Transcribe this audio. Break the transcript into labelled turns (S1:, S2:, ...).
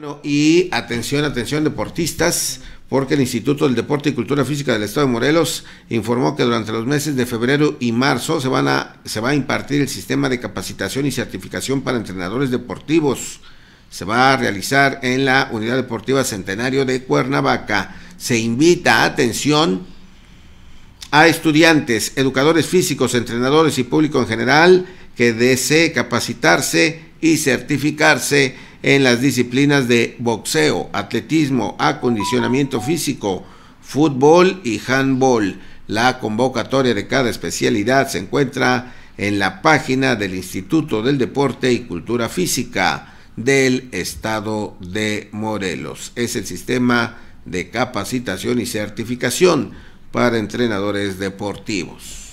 S1: Bueno, y atención, atención deportistas, porque el Instituto del Deporte y Cultura Física del Estado de Morelos informó que durante los meses de febrero y marzo se, van a, se va a impartir el sistema de capacitación y certificación para entrenadores deportivos. Se va a realizar en la Unidad Deportiva Centenario de Cuernavaca. Se invita, atención, a estudiantes, educadores físicos, entrenadores y público en general que desee capacitarse y certificarse en las disciplinas de boxeo, atletismo, acondicionamiento físico, fútbol y handball. La convocatoria de cada especialidad se encuentra en la página del Instituto del Deporte y Cultura Física del Estado de Morelos. Es el sistema de capacitación y certificación para entrenadores deportivos.